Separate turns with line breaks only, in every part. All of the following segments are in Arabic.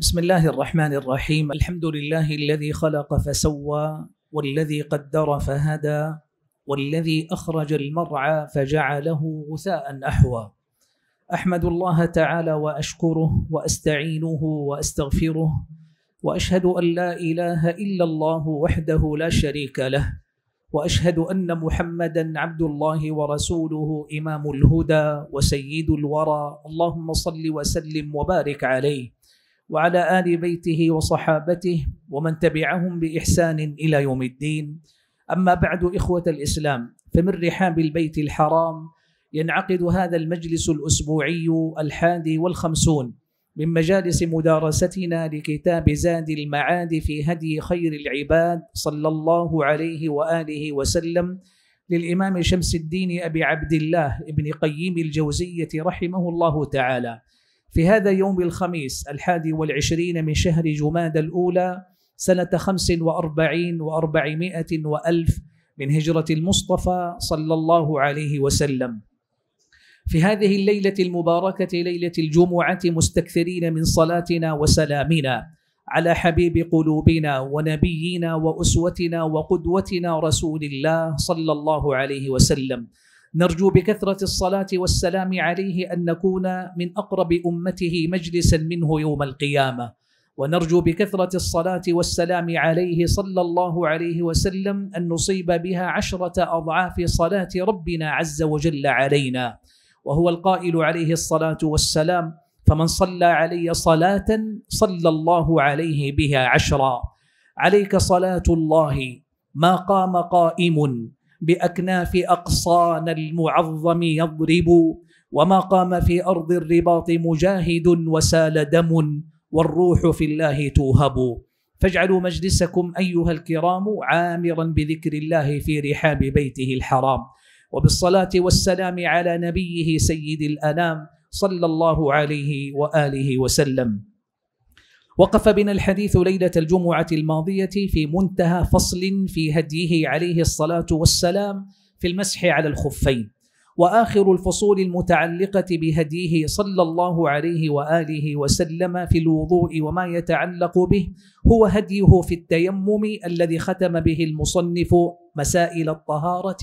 بسم الله الرحمن الرحيم الحمد لله الذي خلق فسوى والذي قدر فهدى والذي اخرج المرعى فجعله غثاء احوى احمد الله تعالى واشكره واستعينه واستغفره واشهد ان لا اله الا الله وحده لا شريك له واشهد ان محمدا عبد الله ورسوله امام الهدى وسيد الورى اللهم صل وسلم وبارك عليه وعلى ال بيته وصحابته ومن تبعهم باحسان الى يوم الدين اما بعد اخوه الاسلام فمن رحاب البيت الحرام ينعقد هذا المجلس الاسبوعي الحادي والخمسون من مجالس مدارستنا لكتاب زاد المعاد في هدي خير العباد صلى الله عليه واله وسلم للامام شمس الدين ابي عبد الله ابن قيم الجوزيه رحمه الله تعالى في هذا يوم الخميس الحادي والعشرين من شهر جماد الأولى سنة خمس وأربعين وأربعمائة وألف من هجرة المصطفى صلى الله عليه وسلم في هذه الليلة المباركة ليلة الجمعة مستكثرين من صلاتنا وسلامنا على حبيب قلوبنا ونبينا وأسوتنا وقدوتنا رسول الله صلى الله عليه وسلم نرجو بكثرة الصلاة والسلام عليه أن نكون من أقرب أمته مجلسا منه يوم القيامة ونرجو بكثرة الصلاة والسلام عليه صلى الله عليه وسلم أن نصيب بها عشرة أضعاف صلاة ربنا عز وجل علينا وهو القائل عليه الصلاة والسلام فمن صلى علي صلاة صلى الله عليه بها عشرا عليك صلاة الله ما قام قائم بأكناف أقصان المعظم يضرب وما قام في أرض الرباط مجاهد وسال دم والروح في الله توهب فاجعلوا مجلسكم أيها الكرام عامرا بذكر الله في رحاب بيته الحرام وبالصلاة والسلام على نبيه سيد الأنام صلى الله عليه وآله وسلم وقف بنا الحديث ليلة الجمعة الماضية في منتهى فصل في هديه عليه الصلاة والسلام في المسح على الخفين واخر الفصول المتعلقه بهديه صلى الله عليه واله وسلم في الوضوء وما يتعلق به هو هديه في التيمم الذي ختم به المصنف مسائل الطهاره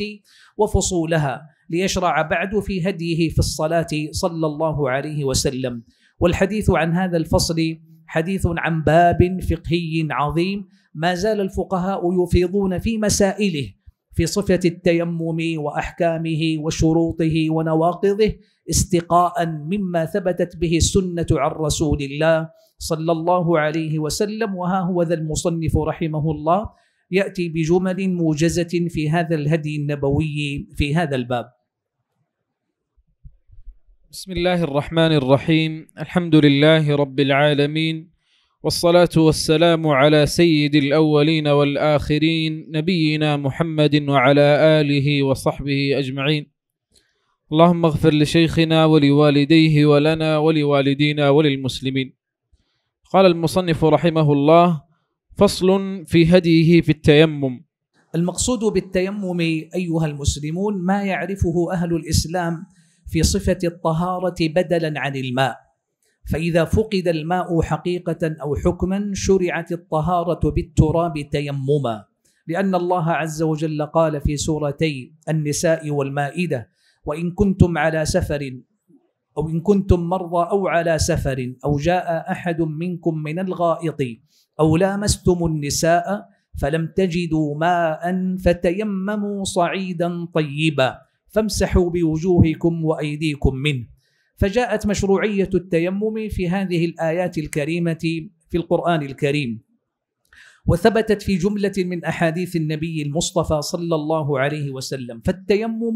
وفصولها ليشرع بعد في هديه في الصلاه صلى الله عليه وسلم والحديث عن هذا الفصل حديث عن باب فقهي عظيم ما زال الفقهاء يفيضون في مسائله في صفه التيمم واحكامه وشروطه ونواقضه استقاء مما ثبتت به السنه عن رسول الله صلى الله عليه وسلم وها هو ذا المصنف رحمه الله ياتي بجمل موجزه في هذا الهدي النبوي في هذا الباب
بسم الله الرحمن الرحيم الحمد لله رب العالمين والصلاة والسلام على سيد الأولين والآخرين نبينا محمد وعلى آله وصحبه أجمعين اللهم اغفر لشيخنا ولوالديه ولنا ولوالدينا وللمسلمين قال المصنف رحمه الله فصل في هديه في التيمم المقصود بالتيمم أيها المسلمون ما يعرفه أهل
الإسلام في صفه الطهاره بدلا عن الماء فاذا فقد الماء حقيقه او حكما شرعت الطهاره بالتراب تيمما لان الله عز وجل قال في سورتي النساء والمائده وان كنتم على سفر او ان كنتم مرضى او على سفر او جاء احد منكم من الغائط او لامستم النساء فلم تجدوا ماء فتيمموا صعيدا طيبا فامسحوا بوجوهكم وايديكم منه فجاءت مشروعيه التيمم في هذه الايات الكريمه في القران الكريم وثبتت في جمله من احاديث النبي المصطفى صلى الله عليه وسلم فالتيمم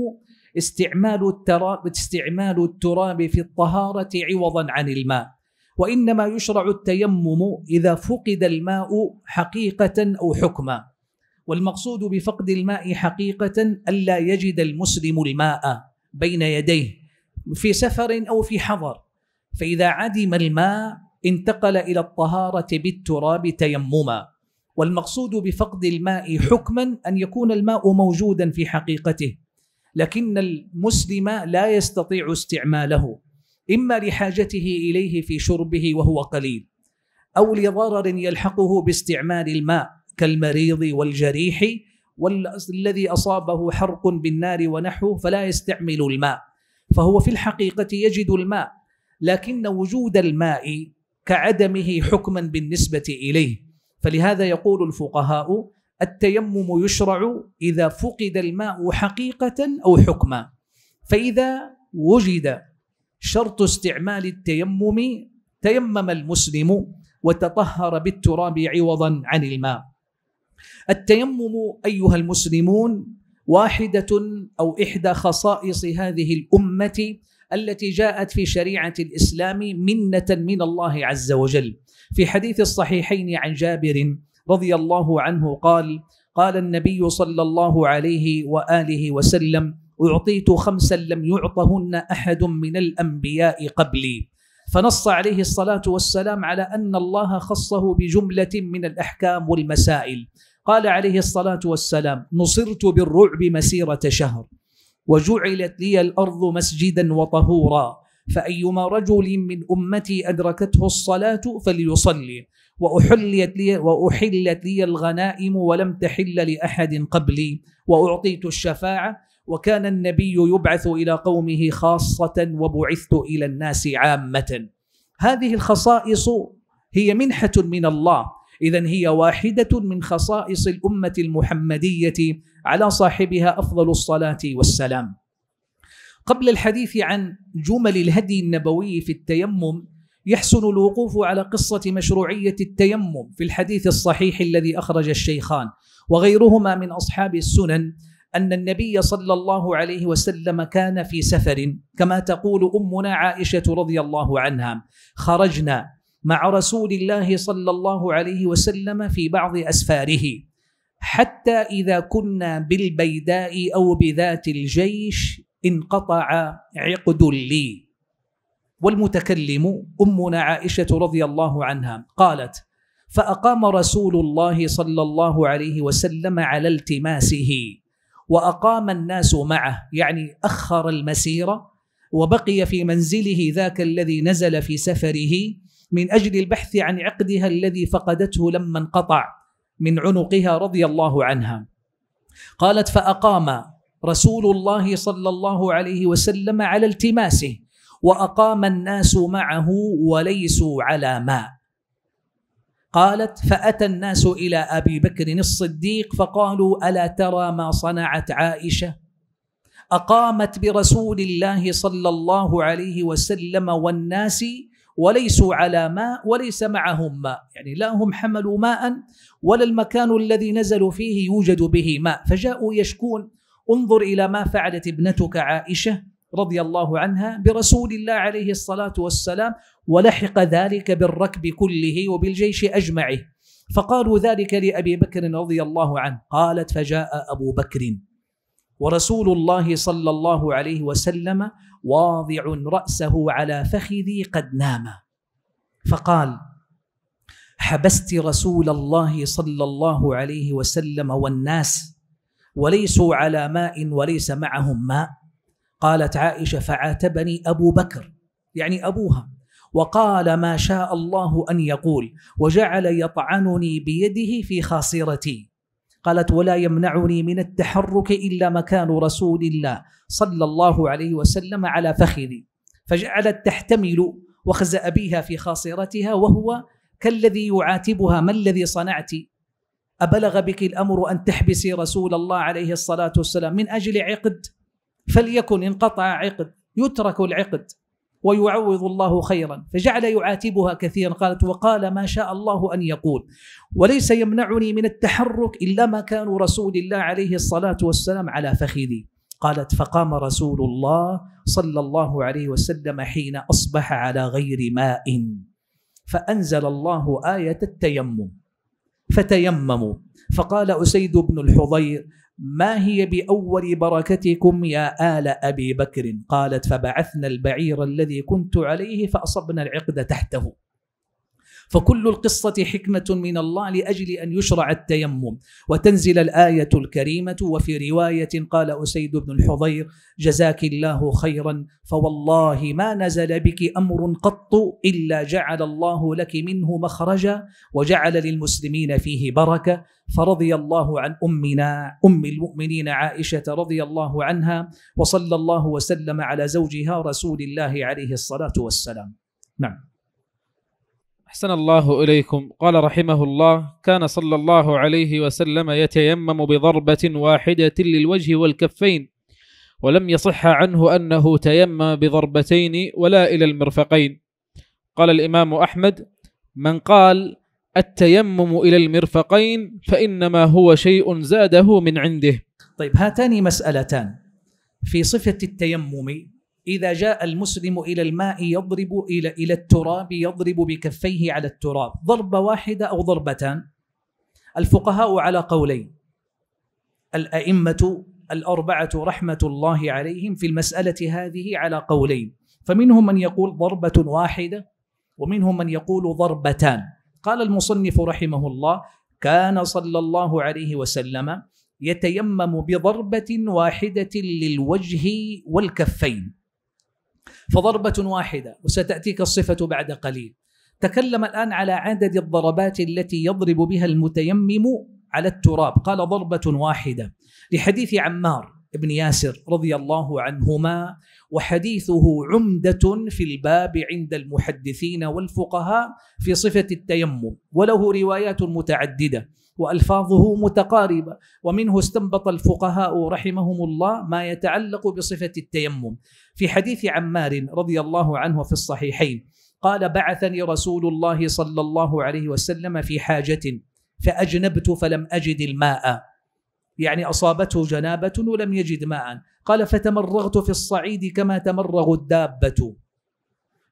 استعمال التراب استعمال التراب في الطهاره عوضا عن الماء وانما يشرع التيمم اذا فقد الماء حقيقه او حكما والمقصود بفقد الماء حقيقة ألا يجد المسلم الماء بين يديه في سفر أو في حضر فإذا عدم الماء انتقل إلى الطهارة بالتراب تيمما والمقصود بفقد الماء حكما أن يكون الماء موجودا في حقيقته لكن المسلم لا يستطيع استعماله إما لحاجته إليه في شربه وهو قليل أو لضرر يلحقه باستعمال الماء كالمريض والجريح والذي اصابه حرق بالنار ونحوه فلا يستعمل الماء فهو في الحقيقه يجد الماء لكن وجود الماء كعدمه حكما بالنسبه اليه فلهذا يقول الفقهاء التيمم يشرع اذا فقد الماء حقيقه او حكما فاذا وجد شرط استعمال التيمم تيمم المسلم وتطهر بالتراب عوضا عن الماء التيمم ايها المسلمون واحده او احدى خصائص هذه الامه التي جاءت في شريعه الاسلام منه من الله عز وجل في حديث الصحيحين عن جابر رضي الله عنه قال قال النبي صلى الله عليه واله وسلم اعطيت خمسا لم يعطهن احد من الانبياء قبلي فنص عليه الصلاه والسلام على ان الله خصه بجمله من الاحكام والمسائل قال عليه الصلاة والسلام نصرت بالرعب مسيرة شهر وجعلت لي الأرض مسجدا وطهورا فأيما رجل من أمتي أدركته الصلاة فليصلي وأحلت لي وأحلت لي الغنائم ولم تحل لأحد قبلي وأعطيت الشفاعة وكان النبي يبعث إلى قومه خاصة وبعثت إلى الناس عامة هذه الخصائص هي منحة من الله اذا هي واحده من خصائص الامه المحمديه على صاحبها افضل الصلاه والسلام قبل الحديث عن جمل الهدي النبوي في التيمم يحسن الوقوف على قصة مشروعية التيمم في الحديث الصحيح الذي أخرج الشيخان وغيرهما من أصحاب السنن أن النبي صلى الله عليه وسلم كان في سفر كما تقول أمنا عائشة رضي الله عنها خرجنا مع رسول الله صلى الله عليه وسلم في بعض اسفاره حتى اذا كنا بالبيداء او بذات الجيش انقطع عقد لي والمتكلم امنا عائشه رضي الله عنها قالت فاقام رسول الله صلى الله عليه وسلم على التماسه واقام الناس معه يعني اخر المسيره وبقي في منزله ذاك الذي نزل في سفره من اجل البحث عن عقدها الذي فقدته لما انقطع من عنقها رضي الله عنها قالت فاقام رسول الله صلى الله عليه وسلم على التماسه واقام الناس معه وليسوا على ماء قالت فاتى الناس الى ابي بكر الصديق فقالوا الا ترى ما صنعت عائشه اقامت برسول الله صلى الله عليه وسلم والناس وليسوا على ماء وليس معهم ماء يعني لا هم حملوا ماء ولا المكان الذي نزلوا فيه يوجد به ماء فجاءوا يشكون انظر إلى ما فعلت ابنتك عائشة رضي الله عنها برسول الله عليه الصلاة والسلام ولحق ذلك بالركب كله وبالجيش أجمعه فقالوا ذلك لأبي بكر رضي الله عنه قالت فجاء أبو بكر ورسول الله صلى الله عليه وسلم واضع راسه على فخذي قد نام فقال حبست رسول الله صلى الله عليه وسلم والناس وليسوا على ماء وليس معهم ماء قالت عائشه فعاتبني ابو بكر يعني ابوها وقال ما شاء الله ان يقول وجعل يطعنني بيده في خاصرتي قالت ولا يمنعني من التحرك إلا مكان رسول الله صلى الله عليه وسلم على فخذي فجعلت تحتمل وخز أبيها في خاصرتها وهو كالذي يعاتبها ما الذي صنعت أبلغ بك الأمر أن تحبسي رسول الله عليه الصلاة والسلام من أجل عقد فليكن انقطع عقد يترك العقد ويعوض الله خيرا فجعل يعاتبها كثيرا قالت وقال ما شاء الله أن يقول وليس يمنعني من التحرك إلا ما كان رسول الله عليه الصلاة والسلام على فخذي قالت فقام رسول الله صلى الله عليه وسلم حين أصبح على غير ماء فأنزل الله آية التيمم فتيمموا فقال أسيد بن الحضير ما هي بأول بركتكم يا آل أبي بكر قالت فبعثنا البعير الذي كنت عليه فأصبنا العقد تحته فكل القصة حكمة من الله لأجل أن يشرع التيمم وتنزل الآية الكريمة وفي رواية قال أسيد بن الحضير جزاك الله خيرا فوالله ما نزل بك أمر قط إلا جعل الله لك منه مخرجا وجعل للمسلمين فيه بركة فرضي الله عن أمنا أم المؤمنين عائشة رضي الله عنها وصلى الله وسلم على زوجها رسول الله عليه الصلاة والسلام
نعم أحسن الله إليكم قال رحمه الله كان صلى الله عليه وسلم يتيمم بضربة واحدة للوجه والكفين ولم يصح عنه أنه تيمم بضربتين ولا إلى المرفقين قال الإمام أحمد من قال التيمم إلى المرفقين فإنما هو شيء زاده من عنده طيب هاتان مسألتان في صفة التيمم
إذا جاء المسلم إلى الماء يضرب إلى إلى التراب يضرب بكفيه على التراب ضربة واحدة أو ضربتان الفقهاء على قولين الأئمة الأربعة رحمة الله عليهم في المسألة هذه على قولين فمنهم من يقول ضربة واحدة ومنهم من يقول ضربتان قال المصنف رحمه الله كان صلى الله عليه وسلم يتيمم بضربة واحدة للوجه والكفين فضربة واحدة وستأتيك الصفة بعد قليل تكلم الآن على عدد الضربات التي يضرب بها المتيمم على التراب قال ضربة واحدة لحديث عمار بن ياسر رضي الله عنهما وحديثه عمدة في الباب عند المحدثين والفقهاء في صفة التيمم وله روايات متعددة والفاظه متقاربه ومنه استنبط الفقهاء رحمهم الله ما يتعلق بصفه التيمم في حديث عمار رضي الله عنه في الصحيحين قال بعثني رسول الله صلى الله عليه وسلم في حاجه فاجنبت فلم اجد الماء يعني اصابته جنابه ولم يجد ماء قال فتمرغت في الصعيد كما تمرغ الدابه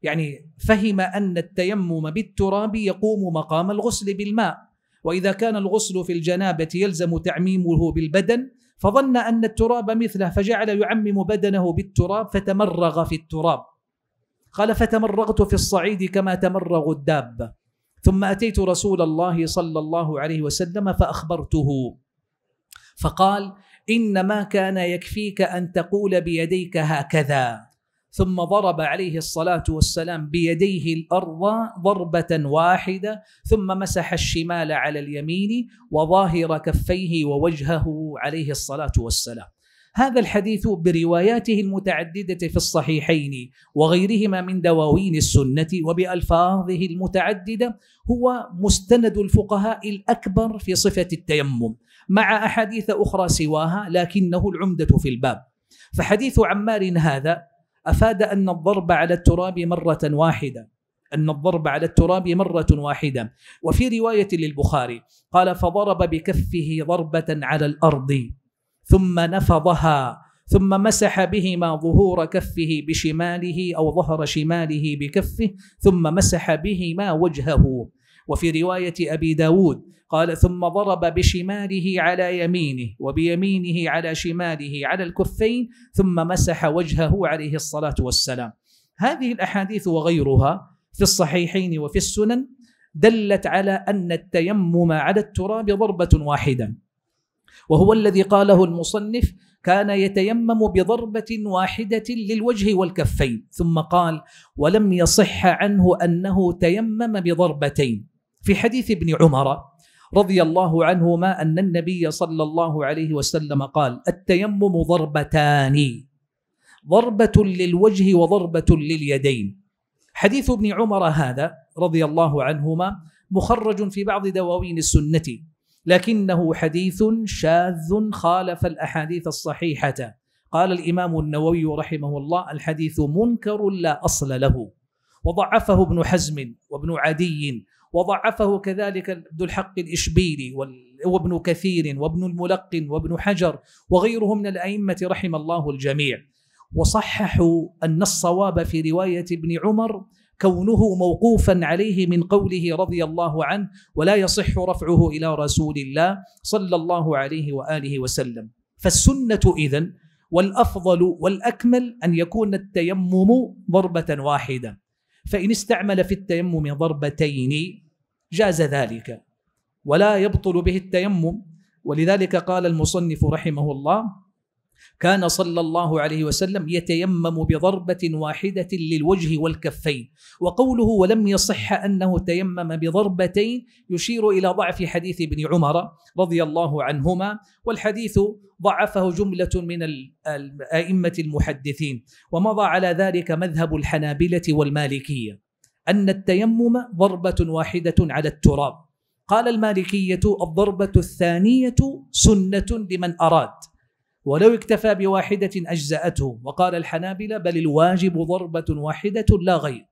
يعني فهم ان التيمم بالتراب يقوم مقام الغسل بالماء وإذا كان الغسل في الجنابة يلزم تعميمه بالبدن فظن أن التراب مثله فجعل يعمم بدنه بالتراب فتمرغ في التراب قال فتمرغت في الصعيد كما تمرغ الدابة ثم أتيت رسول الله صلى الله عليه وسلم فأخبرته فقال إنما كان يكفيك أن تقول بيديك هكذا ثم ضرب عليه الصلاه والسلام بيديه الارض ضربه واحده ثم مسح الشمال على اليمين وظاهر كفيه ووجهه عليه الصلاه والسلام. هذا الحديث برواياته المتعدده في الصحيحين وغيرهما من دواوين السنه وبالفاظه المتعدده هو مستند الفقهاء الاكبر في صفه التيمم مع احاديث اخرى سواها لكنه العمده في الباب. فحديث عمار هذا أفاد أن الضرب على التراب مرة واحدة أن الضرب على التراب مرة واحدة وفي رواية للبخاري قال فضرب بكفه ضربة على الأرض ثم نفضها ثم مسح بهما ظهور كفه بشماله أو ظهر شماله بكفه ثم مسح بهما وجهه وفي رواية أبي داود قال ثم ضرب بشماله على يمينه وبيمينه على شماله على الكفين ثم مسح وجهه عليه الصلاة والسلام هذه الأحاديث وغيرها في الصحيحين وفي السنن دلت على أن التيمم على التراب ضربة واحدة وهو الذي قاله المصنف كان يتيمم بضربة واحدة للوجه والكفين ثم قال ولم يصح عنه أنه تيمم بضربتين في حديث ابن عمر رضي الله عنهما أن النبي صلى الله عليه وسلم قال التيمم ضربتان ضربة للوجه وضربة لليدين حديث ابن عمر هذا رضي الله عنهما مخرج في بعض دواوين السنة لكنه حديث شاذ خالف الأحاديث الصحيحة قال الإمام النووي رحمه الله الحديث منكر لا أصل له وضعفه ابن حزم وابن عدي وضعفه كذلك عبد الحق الإشبيلي وابن كثير وابن الملقن وابن حجر وغيرهم من الأئمة رحم الله الجميع وصححوا أن الصواب في رواية ابن عمر كونه موقوفا عليه من قوله رضي الله عنه ولا يصح رفعه إلى رسول الله صلى الله عليه وآله وسلم فالسنة إذن والأفضل والأكمل أن يكون التيمم ضربة واحدة فإن استعمل في التيمم ضربتين جاز ذلك ولا يبطل به التيمم ولذلك قال المصنف رحمه الله كان صلى الله عليه وسلم يتيمم بضربة واحدة للوجه والكفين وقوله ولم يصح أنه تيمم بضربتين يشير إلى ضعف حديث ابن عمر رضي الله عنهما والحديث ضعفه جملة من الائمه المحدثين ومضى على ذلك مذهب الحنابلة والمالكية أن التيمم ضربة واحدة على التراب قال المالكية الضربة الثانية سنة لمن أراد ولو اكتفى بواحدة أجزأته وقال الحنابلة بل الواجب ضربة واحدة لا غير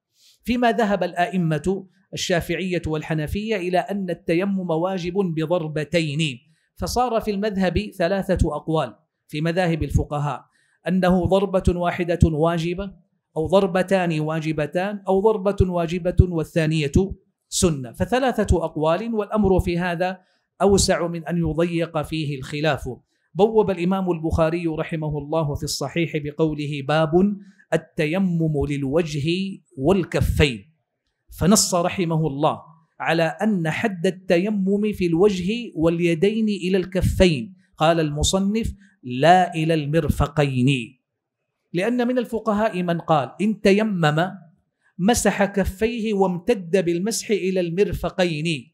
فيما ذهب الآئمة الشافعية والحنفية إلى أن التيمم واجب بضربتين فصار في المذهب ثلاثة أقوال في مذاهب الفقهاء أنه ضربة واحدة واجبة أو ضربتان واجبتان أو ضربة واجبة والثانية سنة فثلاثة أقوال والأمر في هذا أوسع من أن يضيق فيه الخلاف بوب الامام البخاري رحمه الله في الصحيح بقوله باب التيمم للوجه والكفين فنص رحمه الله على ان حد التيمم في الوجه واليدين الى الكفين قال المصنف لا الى المرفقين لان من الفقهاء من قال ان تيمم مسح كفيه وامتد بالمسح الى المرفقين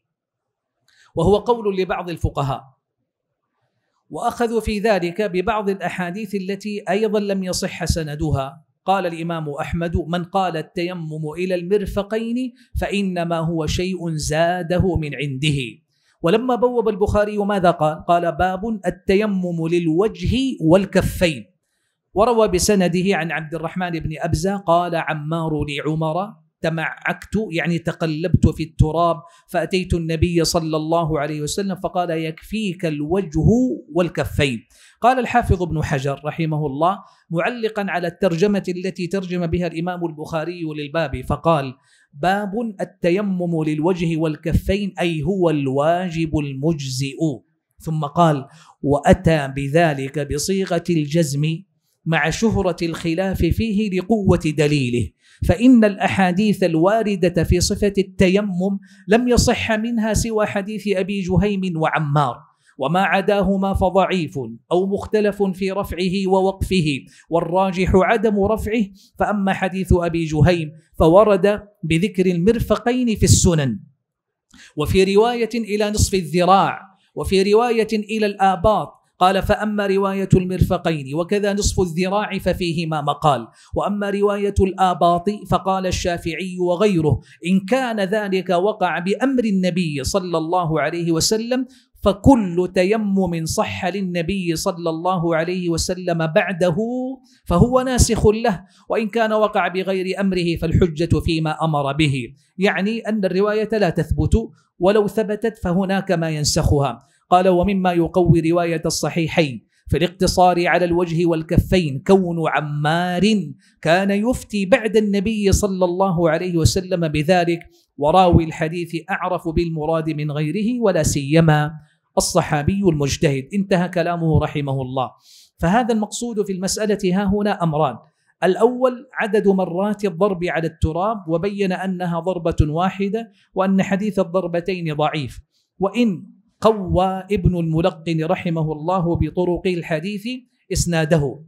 وهو قول لبعض الفقهاء واخذوا في ذلك ببعض الاحاديث التي ايضا لم يصح سندها قال الامام احمد من قال التيمم الى المرفقين فانما هو شيء زاده من عنده ولما بوب البخاري ماذا قال قال باب التيمم للوجه والكفين وروى بسنده عن عبد الرحمن بن ابزه قال عمار لعمر تمعكت يعني تقلبت في التراب فأتيت النبي صلى الله عليه وسلم فقال يكفيك الوجه والكفين قال الحافظ ابن حجر رحمه الله معلقا على الترجمة التي ترجم بها الإمام البخاري للباب فقال باب التيمم للوجه والكفين أي هو الواجب المجزئ ثم قال وأتى بذلك بصيغة الجزم مع شهرة الخلاف فيه لقوة دليله فإن الأحاديث الواردة في صفة التيمم لم يصح منها سوى حديث أبي جهيم وعمار وما عداهما فضعيف أو مختلف في رفعه ووقفه والراجح عدم رفعه فأما حديث أبي جهيم فورد بذكر المرفقين في السنن وفي رواية إلى نصف الذراع وفي رواية إلى الآباط قال فأما رواية المرفقين وكذا نصف الذراع ففيهما مقال وأما رواية الآباط فقال الشافعي وغيره إن كان ذلك وقع بأمر النبي صلى الله عليه وسلم فكل تيمم صح للنبي صلى الله عليه وسلم بعده فهو ناسخ له وان كان وقع بغير امره فالحجه فيما امر به يعني ان الروايه لا تثبت ولو ثبتت فهناك ما ينسخها قال ومما يقوي رواية الصحيحين في الاقتصار على الوجه والكفين كون عمار كان يفتي بعد النبي صلى الله عليه وسلم بذلك وراوي الحديث أعرف بالمراد من غيره ولا سيما الصحابي المجتهد انتهى كلامه رحمه الله فهذا المقصود في المسألة ها هنا أمران الأول عدد مرات الضرب على التراب وبين أنها ضربة واحدة وأن حديث الضربتين ضعيف وإن قوى ابن الملقن رحمه الله بطرق الحديث اسناده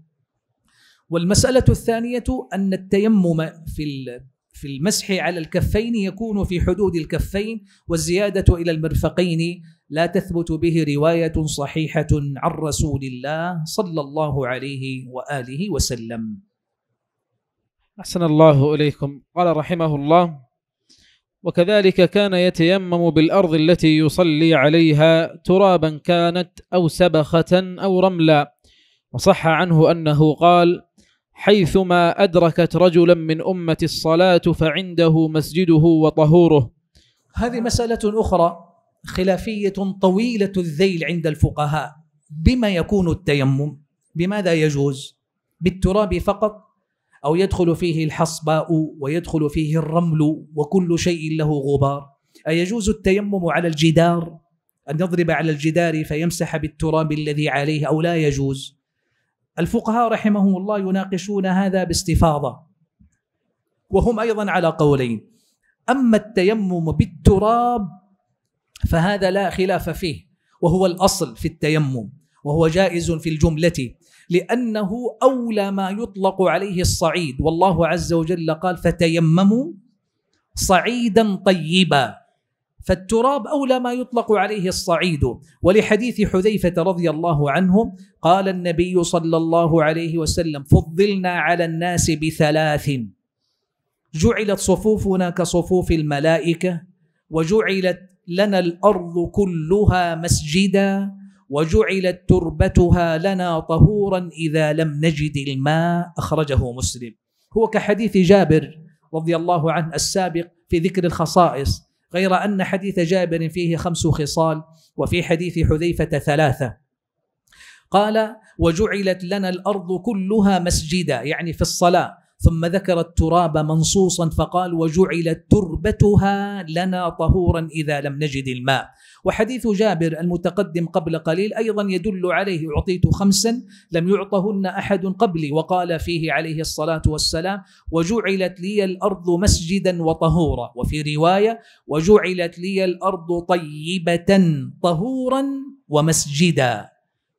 والمساله الثانيه ان التيمم في في المسح على الكفين يكون في حدود الكفين والزياده الى المرفقين لا تثبت به روايه صحيحه عن
رسول الله صلى الله عليه واله وسلم. احسن الله اليكم قال رحمه الله وكذلك كان يتيمم بالارض التي يصلي عليها ترابا كانت او سبخه او رملا وصح عنه انه قال حيثما ادركت رجلا من امه الصلاه فعنده مسجده وطهوره
هذه مساله اخرى خلافيه طويله الذيل عند الفقهاء بما يكون التيمم بماذا يجوز بالتراب فقط أو يدخل فيه الحصباء ويدخل فيه الرمل وكل شيء له غبار أيجوز التيمم على الجدار أن يضرب على الجدار فيمسح بالتراب الذي عليه أو لا يجوز الفقهاء رحمهم الله يناقشون هذا باستفاضة وهم أيضا على قولين أما التيمم بالتراب فهذا لا خلاف فيه وهو الأصل في التيمم وهو جائز في الجملة لأنه أولى ما يطلق عليه الصعيد والله عز وجل قال فتيمموا صعيدا طيبا فالتراب أولى ما يطلق عليه الصعيد ولحديث حذيفة رضي الله عنه قال النبي صلى الله عليه وسلم فضلنا على الناس بثلاث جعلت صفوفنا كصفوف الملائكة وجعلت لنا الأرض كلها مسجدا وجعلت تربتها لنا طهورا اذا لم نجد الماء اخرجه مسلم هو كحديث جابر رضي الله عنه السابق في ذكر الخصائص غير ان حديث جابر فيه خمس خصال وفي حديث حذيفه ثلاثه قال وجعلت لنا الارض كلها مسجدا يعني في الصلاه ثم ذكر التراب منصوصا فقال وجعلت تربتها لنا طهورا اذا لم نجد الماء وحديث جابر المتقدم قبل قليل ايضا يدل عليه اعطيت خمسا لم يعطهن احد قبلي وقال فيه عليه الصلاه والسلام وجعلت لي الارض مسجدا وطهورا وفي روايه وجعلت لي الارض طيبه طهورا ومسجدا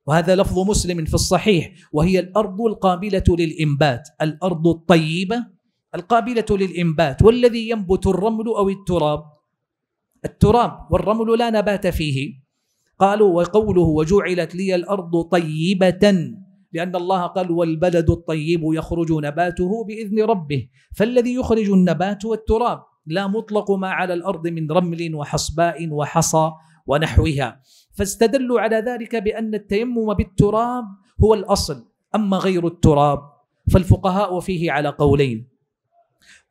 وهذا لفظ مسلم في الصحيح وهي الارض القابله للانبات الارض الطيبه القابله للانبات والذي ينبت الرمل او التراب التراب والرمل لا نبات فيه قالوا وقوله وجعلت لي الارض طيبه لأن الله قال والبلد الطيب يخرج نباته بإذن ربه فالذي يخرج النبات والتراب لا مطلق ما على الأرض من رمل وحصباء وحصى ونحوها فاستدلوا على ذلك بأن التيمم بالتراب هو الأصل أما غير التراب فالفقهاء فيه على قولين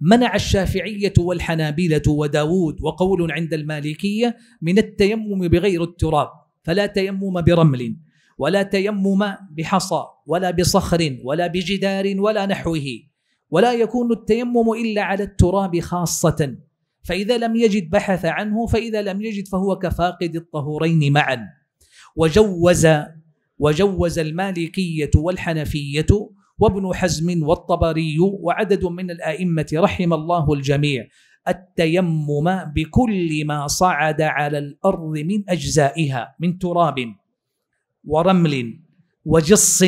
منع الشافعية والحنابلة وداود وقول عند المالكية من التيمم بغير التراب فلا تيمم برمل ولا تيمم بحصى ولا بصخر ولا بجدار ولا نحوه ولا يكون التيمم إلا على التراب خاصة فإذا لم يجد بحث عنه فإذا لم يجد فهو كفاقد الطهورين معا وجوز وجوز المالكية والحنفية وابن حزم والطبري وعدد من الأئمة رحم الله الجميع التيمم بكل ما صعد على الأرض من أجزائها من تراب ورمل وجص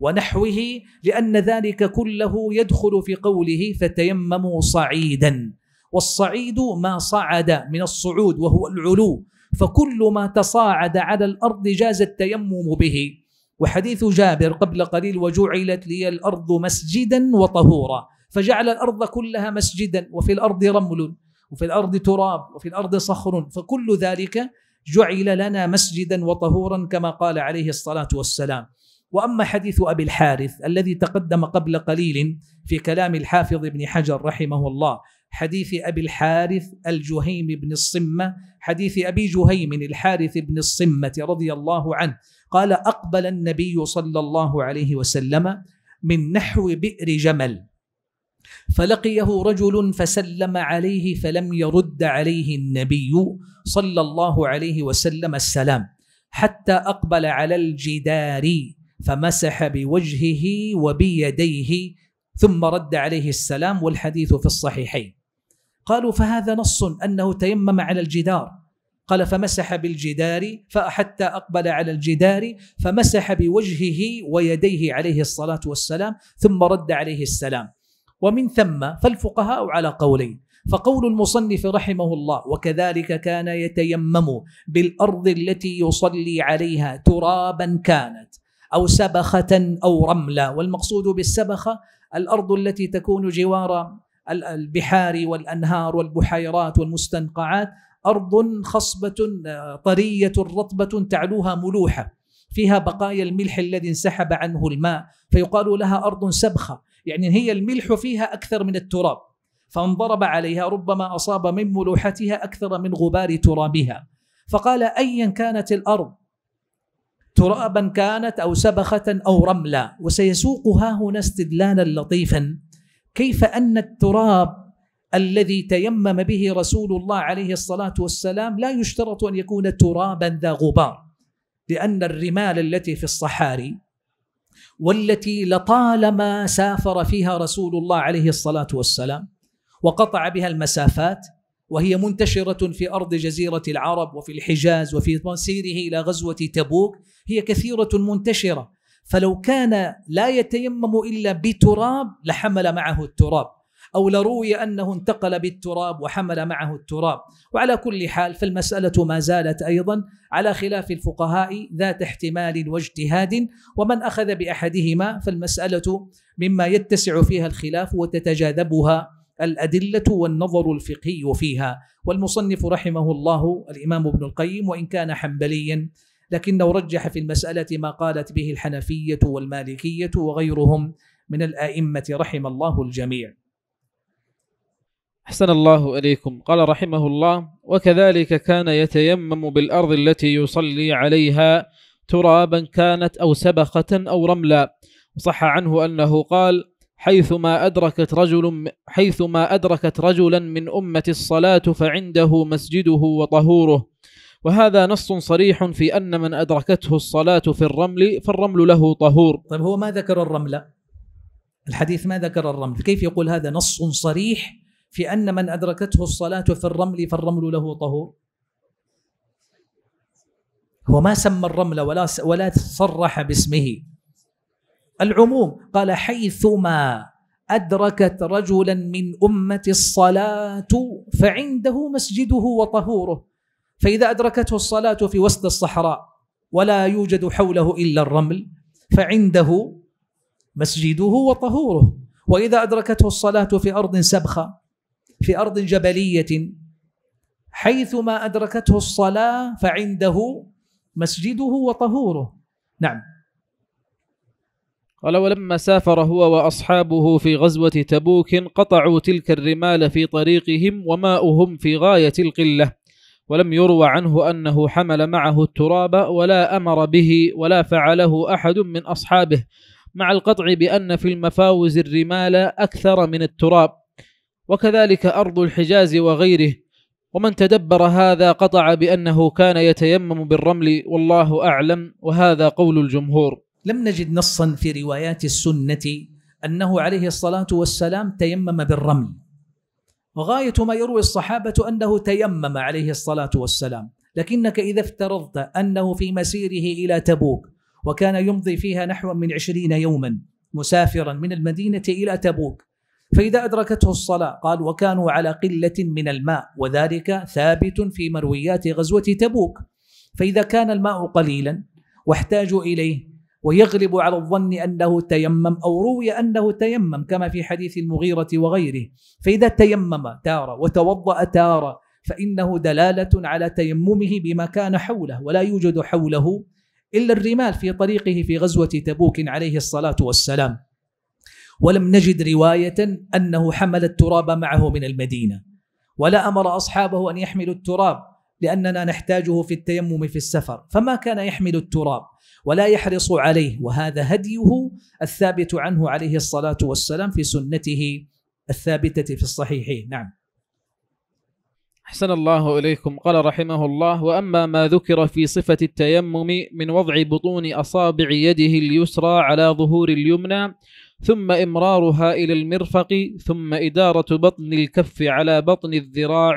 ونحوه لأن ذلك كله يدخل في قوله فتيمموا صعيدا والصعيد ما صعد من الصعود وهو العلو فكل ما تصاعد على الأرض جاز التيمم به وحديث جابر قبل قليل وجعلت لي الأرض مسجدا وطهورا فجعل الأرض كلها مسجدا وفي الأرض رمل وفي الأرض تراب وفي الأرض صخر فكل ذلك جعل لنا مسجدا وطهورا كما قال عليه الصلاة والسلام وأما حديث أبي الحارث الذي تقدم قبل قليل في كلام الحافظ ابن حجر رحمه الله حديث أبي الحارث الجهيم بن الصمة حديث أبي جهيم الحارث بن الصمة رضي الله عنه قال أقبل النبي صلى الله عليه وسلم من نحو بئر جمل فلقيه رجل فسلم عليه فلم يرد عليه النبي صلى الله عليه وسلم السلام حتى أقبل على الجدار فمسح بوجهه وبيديه ثم رد عليه السلام والحديث في الصحيحين قالوا فهذا نص أنه تيمم على الجدار قال فمسح بالجدار فحتى أقبل على الجدار فمسح بوجهه ويديه عليه الصلاة والسلام ثم رد عليه السلام ومن ثم فالفقهاء على قولين فقول المصنف رحمه الله وكذلك كان يتيمم بالارض التي يصلي عليها ترابا كانت او سبخه او رملا والمقصود بالسبخه الارض التي تكون جوار البحار والانهار والبحيرات والمستنقعات ارض خصبه آه، طريه رطبه تعلوها ملوحه فيها بقايا الملح الذي انسحب عنه الماء فيقال لها ارض سبخه يعني هي الملح فيها اكثر من التراب فانضرب عليها ربما اصاب من ملوحتها اكثر من غبار ترابها فقال ايا كانت الارض ترابا كانت او سبخه او رملا وسيسوقها هنا استدلالا لطيفا كيف ان التراب الذي تيمم به رسول الله عليه الصلاه والسلام لا يشترط ان يكون ترابا ذا غبار لان الرمال التي في الصحاري والتي لطالما سافر فيها رسول الله عليه الصلاه والسلام وقطع بها المسافات وهي منتشره في ارض جزيره العرب وفي الحجاز وفي مسيره الى غزوه تبوك هي كثيره منتشره فلو كان لا يتيمم إلا بتراب لحمل معه التراب أو لروي أنه انتقل بالتراب وحمل معه التراب وعلى كل حال فالمسألة ما زالت أيضا على خلاف الفقهاء ذات احتمال واجتهاد ومن أخذ بأحدهما فالمسألة مما يتسع فيها الخلاف وتتجاذبها الأدلة والنظر الفقهي فيها والمصنف رحمه الله الإمام ابن القيم وإن كان حنبليا لكنه رجح في المسألة ما قالت به الحنفية والمالكية وغيرهم من الأئمة رحم الله الجميع
أحسن الله إليكم قال رحمه الله وكذلك كان يتيمم بالأرض التي يصلي عليها ترابا كانت أو سبخة أو رملا وصح عنه أنه قال حيثما أدركت رجل حيثما أدركت رجلا من أمة الصلاة فعنده مسجده وطهوره وهذا نص صريح في أن من أدركته الصلاة في الرمل فالرمل له طهور طيب هو ما ذكر الرمل الحديث ما ذكر الرمل كيف
يقول هذا نص صريح في أن من أدركته الصلاة في الرمل فالرمل له طهور هو ما سمى الرمل ولا ولا صرح باسمه العموم قال حيثما أدركت رجلا من أمة الصلاة فعنده مسجده وطهوره فإذا أدركته الصلاة في وسط الصحراء ولا يوجد حوله إلا الرمل فعنده مسجده وطهوره وإذا أدركته الصلاة في أرض سبخة في أرض جبلية حيثما أدركته الصلاة فعنده مسجده وطهوره نعم
قال ولما سافر هو وأصحابه في غزوة تبوك قطعوا تلك الرمال في طريقهم وماؤهم في غاية القلة ولم يروى عنه أنه حمل معه التراب ولا أمر به ولا فعله أحد من أصحابه مع القطع بأن في المفاوز الرمال أكثر من التراب وكذلك أرض الحجاز وغيره ومن تدبر هذا قطع بأنه كان يتيمم بالرمل والله أعلم وهذا قول الجمهور لم نجد نصا في روايات السنة أنه عليه الصلاة والسلام
تيمم بالرمل غاية ما يروي الصحابة أنه تيمم عليه الصلاة والسلام لكنك إذا افترضت أنه في مسيره إلى تبوك وكان يمضي فيها نحو من عشرين يوما مسافرا من المدينة إلى تبوك فإذا أدركته الصلاة قال وكانوا على قلة من الماء وذلك ثابت في مرويات غزوة تبوك فإذا كان الماء قليلا واحتاجوا إليه ويغلب على الظن انه تيمم او روي انه تيمم كما في حديث المغيره وغيره فاذا تيمم تاره وتوضا تاره فانه دلاله على تيممه بما كان حوله ولا يوجد حوله الا الرمال في طريقه في غزوه تبوك عليه الصلاه والسلام ولم نجد روايه انه حمل التراب معه من المدينه ولا امر اصحابه ان يحملوا التراب لاننا نحتاجه في التيمم في السفر فما كان يحمل التراب ولا يحرص عليه وهذا هديه الثابت عنه عليه الصلاة والسلام في سنته
الثابتة في الصحيحين نعم أحسن الله إليكم قال رحمه الله وأما ما ذكر في صفة التيمم من وضع بطون أصابع يده اليسرى على ظهور اليمنى ثم إمرارها إلى المرفق ثم إدارة بطن الكف على بطن الذراع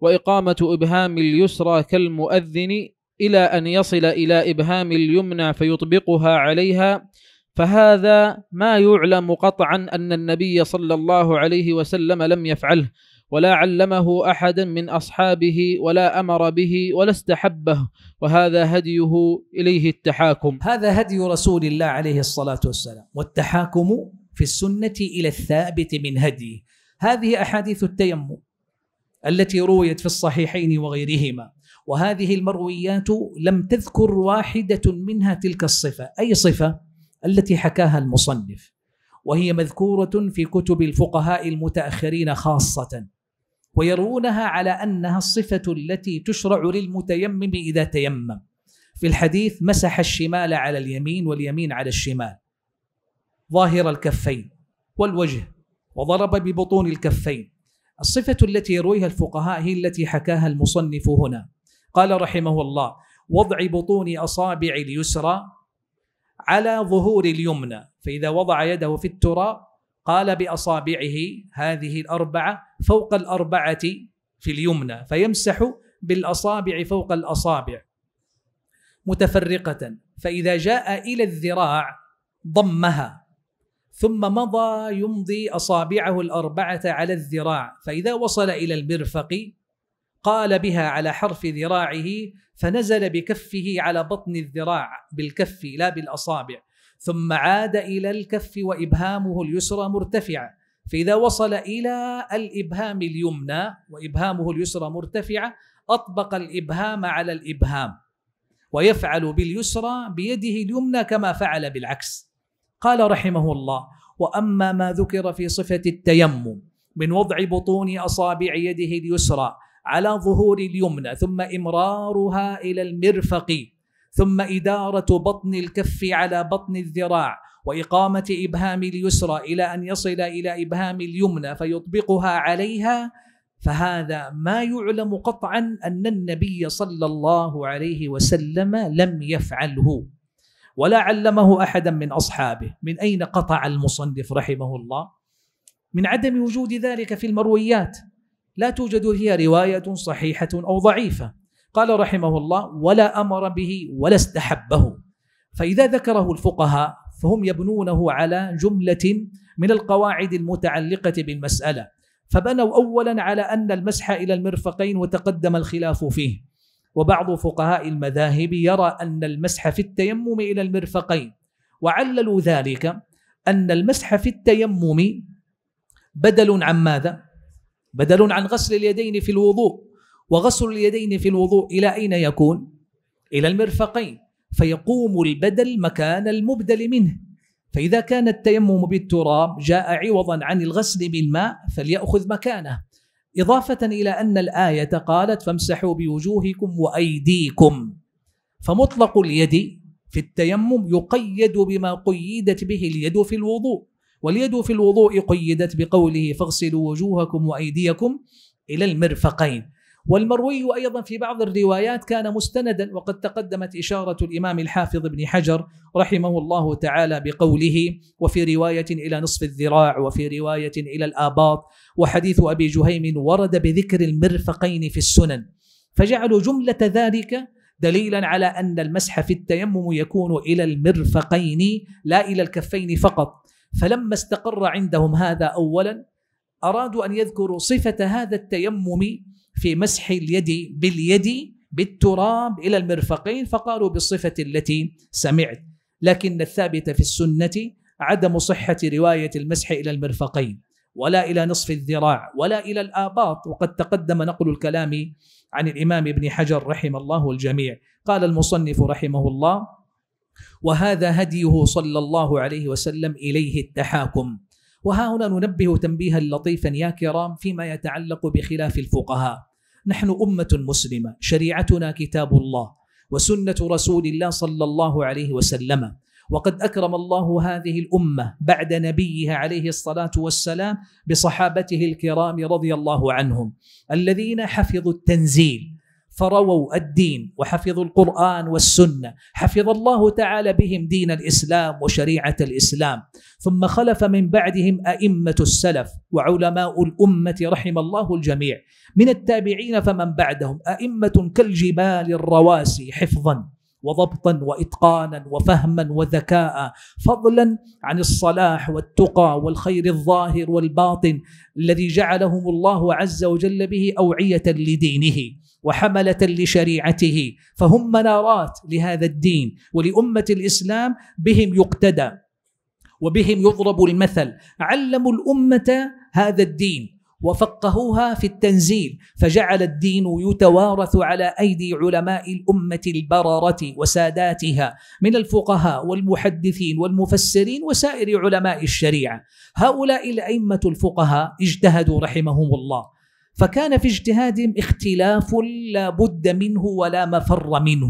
وإقامة إبهام اليسرى كالمؤذن إلى أن يصل إلى إبهام اليمنى فيطبقها عليها فهذا ما يعلم قطعا أن النبي صلى الله عليه وسلم لم يفعله ولا علمه أحدا من أصحابه ولا أمر به ولا استحبه وهذا هديه إليه التحاكم هذا
هدي رسول الله عليه الصلاة والسلام والتحاكم في السنة إلى الثابت من هديه هذه أحاديث التيمم التي رويت في الصحيحين وغيرهما وهذه المرويات لم تذكر واحده منها تلك الصفه اي صفه التي حكاها المصنف وهي مذكوره في كتب الفقهاء المتاخرين خاصه ويروونها على انها الصفه التي تشرع للمتيمم اذا تيمم في الحديث مسح الشمال على اليمين واليمين على الشمال ظاهر الكفين والوجه وضرب ببطون الكفين الصفه التي يرويها الفقهاء هي التي حكاها المصنف هنا قال رحمه الله وضع بطون أصابع اليسرى على ظهور اليمنى فإذا وضع يده في التراب قال بأصابعه هذه الأربعة فوق الأربعة في اليمنى فيمسح بالأصابع فوق الأصابع متفرقة فإذا جاء إلى الذراع ضمها ثم مضى يمضي أصابعه الأربعة على الذراع فإذا وصل إلى المرفق قال بها على حرف ذراعه فنزل بكفه على بطن الذراع بالكف لا بالأصابع ثم عاد إلى الكف وإبهامه اليسرى مرتفعة فإذا وصل إلى الإبهام اليمنى وإبهامه اليسرى مرتفعة أطبق الإبهام على الإبهام ويفعل باليسرى بيده اليمنى كما فعل بالعكس قال رحمه الله وأما ما ذكر في صفة التيمم من وضع بطون أصابع يده اليسرى على ظهور اليمنى ثم إمرارها إلى المرفق ثم إدارة بطن الكف على بطن الذراع وإقامة إبهام اليسرى إلى أن يصل إلى إبهام اليمنى فيطبقها عليها فهذا ما يعلم قطعا أن النبي صلى الله عليه وسلم لم يفعله ولا علمه أحدا من أصحابه من أين قطع المصنف رحمه الله؟ من عدم وجود ذلك في المرويات لا توجد فيها رواية صحيحة أو ضعيفة قال رحمه الله ولا أمر به ولا استحبه فإذا ذكره الفقهاء فهم يبنونه على جملة من القواعد المتعلقة بالمسألة فبنوا أولا على أن المسح إلى المرفقين وتقدم الخلاف فيه وبعض فقهاء المذاهب يرى أن المسح في التيمم إلى المرفقين وعللوا ذلك أن المسح في التيمم بدل عن ماذا؟ بدل عن غسل اليدين في الوضوء وغسل اليدين في الوضوء إلى أين يكون؟ إلى المرفقين فيقوم البدل مكان المبدل منه فإذا كان التيمم بالتراب جاء عوضا عن الغسل بالماء فليأخذ مكانه إضافة إلى أن الآية قالت فامسحوا بوجوهكم وأيديكم فمطلق اليد في التيمم يقيد بما قيدت به اليد في الوضوء واليد في الوضوء قيدت بقوله فاغسلوا وجوهكم وأيديكم إلى المرفقين والمروي أيضا في بعض الروايات كان مستندا وقد تقدمت إشارة الإمام الحافظ بن حجر رحمه الله تعالى بقوله وفي رواية إلى نصف الذراع وفي رواية إلى الآباط وحديث أبي جهيم ورد بذكر المرفقين في السنن فجعلوا جملة ذلك دليلا على أن المسح في التيمم يكون إلى المرفقين لا إلى الكفين فقط فلما استقر عندهم هذا اولا ارادوا ان يذكروا صفه هذا التيمم في مسح اليد باليد بالتراب الى المرفقين فقالوا بالصفه التي سمعت لكن الثابت في السنه عدم صحه روايه المسح الى المرفقين ولا الى نصف الذراع ولا الى الاباط وقد تقدم نقل الكلام عن الامام ابن حجر رحم الله الجميع قال المصنف رحمه الله وهذا هديه صلى الله عليه وسلم اليه التحاكم وها هنا ننبه تنبيها لطيفا يا كرام فيما يتعلق بخلاف الفقهاء نحن امه مسلمه شريعتنا كتاب الله وسنه رسول الله صلى الله عليه وسلم وقد اكرم الله هذه الامه بعد نبيها عليه الصلاه والسلام بصحابته الكرام رضي الله عنهم الذين حفظوا التنزيل فرووا الدين وحفظوا القرآن والسنة حفظ الله تعالى بهم دين الإسلام وشريعة الإسلام ثم خلف من بعدهم أئمة السلف وعلماء الأمة رحم الله الجميع من التابعين فمن بعدهم أئمة كالجبال الرواسي حفظا وضبطا واتقانا وفهما وذكاء فضلا عن الصلاح والتقى والخير الظاهر والباطن الذي جعلهم الله عز وجل به اوعيه لدينه وحمله لشريعته فهم منارات لهذا الدين ولامه الاسلام بهم يقتدى وبهم يضرب المثل علموا الامه هذا الدين وفقهوها في التنزيل فجعل الدين يتوارث على ايدي علماء الامه البرره وساداتها من الفقهاء والمحدثين والمفسرين وسائر علماء الشريعه هؤلاء الائمه الفقهاء اجتهدوا رحمهم الله فكان في اجتهادهم اختلاف لا بد منه ولا مفر منه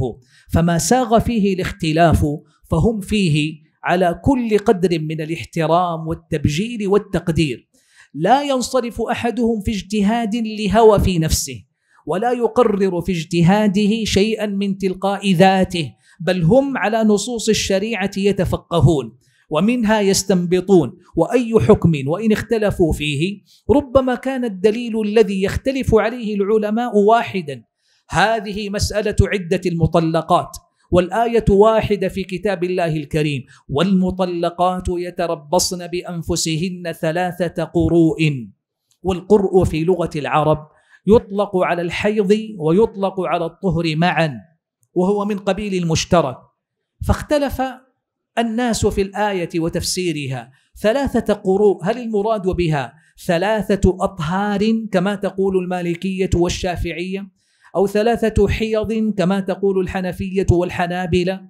فما ساغ فيه الاختلاف فهم فيه على كل قدر من الاحترام والتبجيل والتقدير لا ينصرف احدهم في اجتهاد لهوى في نفسه ولا يقرر في اجتهاده شيئا من تلقاء ذاته بل هم على نصوص الشريعه يتفقهون ومنها يستنبطون واي حكم وان اختلفوا فيه ربما كان الدليل الذي يختلف عليه العلماء واحدا هذه مساله عده المطلقات والآية واحدة في كتاب الله الكريم والمطلقات يتربصن بأنفسهن ثلاثة قروء والقرء في لغة العرب يطلق على الحيض ويطلق على الطهر معا وهو من قبيل المشترك فاختلف الناس في الآية وتفسيرها ثلاثة قروء هل المراد بها ثلاثة أطهار كما تقول المالكية والشافعية أو ثلاثة حيض كما تقول الحنفية والحنابلة